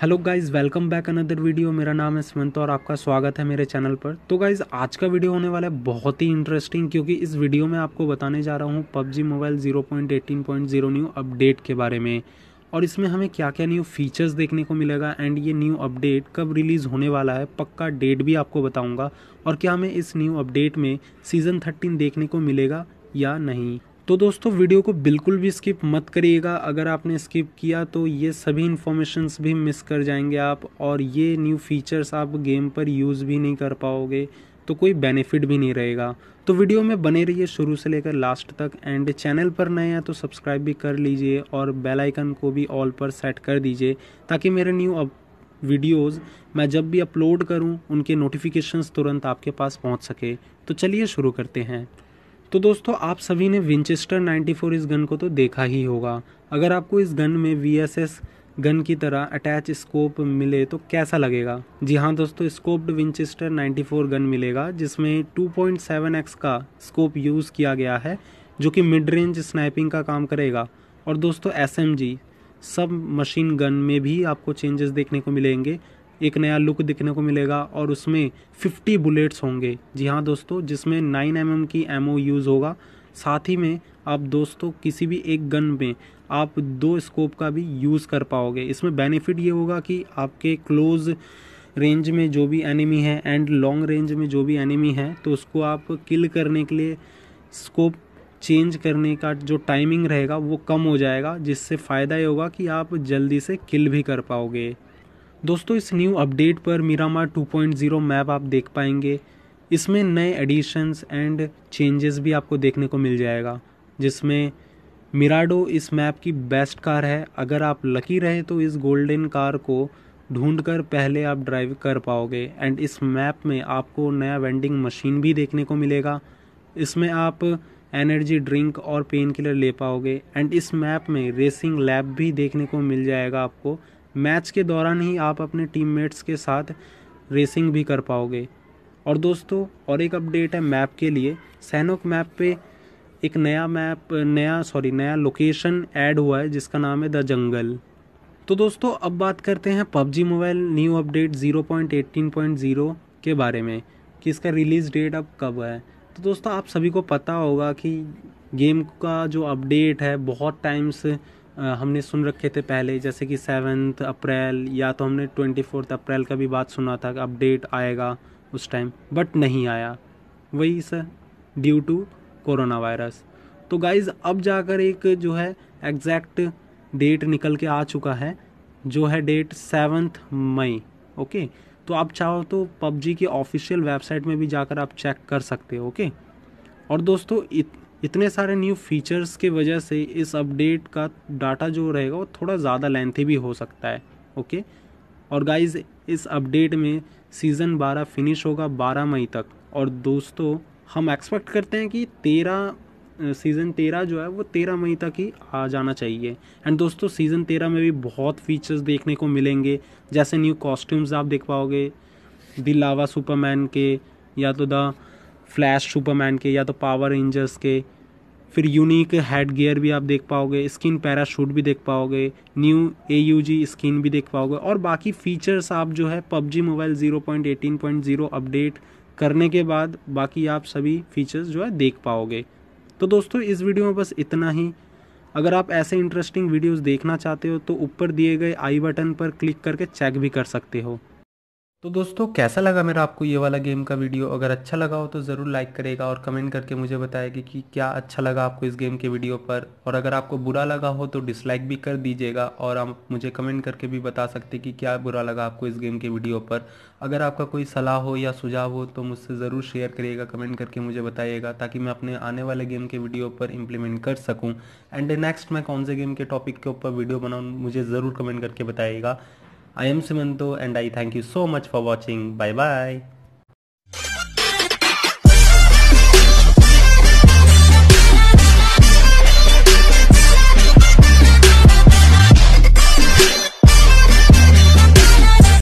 Hello guys welcome back another video मेरा नाम है सुमंत और आपका स्वागत है मेरे चैनल पर तो गाइज़ आज का वीडियो होने वाला है बहुत ही इंटरेस्टिंग क्योंकि इस वीडियो में आपको बताने जा रहा हूँ पबजी मोबाइल 0.18.0 न्यू अपडेट के बारे में और इसमें हमें क्या क्या न्यू फीचर्स देखने को मिलेगा एंड ये न्यू अपडेट कब रिलीज़ होने वाला है पक्का डेट भी आपको बताऊँगा और क्या हमें इस न्यू अपडेट में सीज़न थर्टीन देखने को मिलेगा या नहीं तो दोस्तों वीडियो को बिल्कुल भी स्किप मत करिएगा अगर आपने स्किप किया तो ये सभी इन्फॉर्मेशन भी मिस कर जाएंगे आप और ये न्यू फीचर्स आप गेम पर यूज़ भी नहीं कर पाओगे तो कोई बेनिफिट भी नहीं रहेगा तो वीडियो में बने रहिए शुरू से लेकर लास्ट तक एंड चैनल पर नए हैं तो सब्सक्राइब भी कर लीजिए और बेल आइकन को भी ऑल पर सेट कर दीजिए ताकि मेरे न्यू अप वीडियोज़ मैं जब भी अपलोड करूं उनके नोटिफिकेशंस तुरंत आपके पास पहुंच सके तो चलिए शुरू करते हैं तो दोस्तों आप सभी ने विंचेस्टर 94 इस गन को तो देखा ही होगा अगर आपको इस गन में वी गन की तरह अटैच स्कोप मिले तो कैसा लगेगा जी हाँ दोस्तों स्कोप्ड विंचेस्टर 94 गन मिलेगा जिसमें 2.7x का स्कोप यूज़ किया गया है जो कि मिड रेंज स्नैपिंग का काम करेगा और दोस्तों एस सब मशीन गन में भी आपको चेंजेस देखने को मिलेंगे एक नया लुक दिखने को मिलेगा और उसमें 50 बुलेट्स होंगे जी हाँ दोस्तों जिसमें 9 एम mm की एमओ यूज़ होगा साथ ही में आप दोस्तों किसी भी एक गन में आप दो स्कोप का भी यूज़ कर पाओगे इसमें बेनिफिट ये होगा कि आपके क्लोज़ रेंज में जो भी एनिमी है एंड लॉन्ग रेंज में जो भी एनिमी है तो उसको आप किल करने के लिए स्कोप चेंज करने का जो टाइमिंग रहेगा वो कम हो जाएगा जिससे फ़ायदा ये होगा कि आप जल्दी से किल भी कर पाओगे दोस्तों इस न्यू अपडेट पर मीरामा 2.0 मैप आप देख पाएंगे इसमें नए एडिशंस एंड चेंजेस भी आपको देखने को मिल जाएगा जिसमें मिराडो इस मैप की बेस्ट कार है अगर आप लकी रहे तो इस गोल्डन कार को ढूंढ कर पहले आप ड्राइव कर पाओगे एंड इस मैप में आपको नया वेंडिंग मशीन भी देखने को मिलेगा इसमें आप एनर्जी ड्रिंक और पेन किलर ले पाओगे एंड इस मैप में रेसिंग लैब भी देखने को मिल जाएगा आपको मैच के दौरान ही आप अपने टीममेट्स के साथ रेसिंग भी कर पाओगे और दोस्तों और एक अपडेट है मैप के लिए सैनोक मैप पे एक नया मैप नया सॉरी नया लोकेशन ऐड हुआ है जिसका नाम है द जंगल तो दोस्तों अब बात करते हैं पबजी मोबाइल न्यू अपडेट 0.18.0 के बारे में कि इसका रिलीज़ डेट अब कब है तो दोस्तों आप सभी को पता होगा कि गेम का जो अपडेट है बहुत टाइम से हमने सुन रखे थे पहले जैसे कि सेवन्थ अप्रैल या तो हमने ट्वेंटी फोर्थ अप्रैल का भी बात सुना था अपडेट आएगा उस टाइम बट नहीं आया वही sir due to corona virus तो गाइज़ अब जाकर एक जो है एग्जैक्ट डेट निकल के आ चुका है जो है डेट सेवन्थ मई ओके तो आप चाहो तो पबजी की ऑफिशियल वेबसाइट में भी जाकर आप चेक कर सकते हो ओके और दोस्तों इतने सारे न्यू फीचर्स के वजह से इस अपडेट का डाटा जो रहेगा वो थोड़ा ज़्यादा लेंथी भी हो सकता है ओके और गाइज इस अपडेट में सीज़न 12 फिनिश होगा 12 मई तक और दोस्तों हम एक्सपेक्ट करते हैं कि तेरह सीज़न तेरह जो है वो तेरह मई तक ही आ जाना चाहिए एंड दोस्तों सीज़न तेरह में भी बहुत फीचर्स देखने को मिलेंगे जैसे न्यू कॉस्ट्यूम्स आप देख पाओगे द लावा सुपरमैन के या तो द फ्लैश सुपरमैन के या तो पावर रेंजर्स के फिर यूनिक हेड गियर भी आप देख पाओगे स्किन पैराशूट भी देख पाओगे new A U G skin भी देख पाओगे और बाकी फीचर्स आप जो है PUBG mobile zero point eighteen point zero update करने के बाद बाकी आप सभी फीचर्स जो है देख पाओगे तो दोस्तों इस वीडियो में बस इतना ही अगर आप ऐसे इंटरेस्टिंग वीडियोस देखना चाहते हो तो ऊपर दिए गए आई बटन पर क्लिक करके चेक भी कर सकते हो तो दोस्तों कैसा लगा मेरा आपको ये वाला गेम का वीडियो अगर अच्छा लगा हो तो ज़रूर लाइक करेगा और कमेंट करके मुझे बताएगा कि क्या अच्छा लगा आपको इस गेम के वीडियो पर और अगर आपको बुरा लगा हो तो डिसलाइक भी कर दीजिएगा और आप मुझे कमेंट करके भी बता सकते कि क्या बुरा लगा आपको इस गेम के वीडियो पर अगर आपका कोई सलाह हो या सुझाव हो तो मुझसे ज़रूर शेयर करिएगा कमेंट करके मुझे बताइएगा ताकि मैं अपने आने वाले गेम के वीडियो पर इम्प्लीमेंट कर सकूँ एंड नेक्स्ट मैं कौन से गेम के टॉपिक के ऊपर वीडियो बनाऊँ मुझे ज़रूर कमेंट करके बताइएगा I am Simanto and I thank you so much for watching. Bye bye.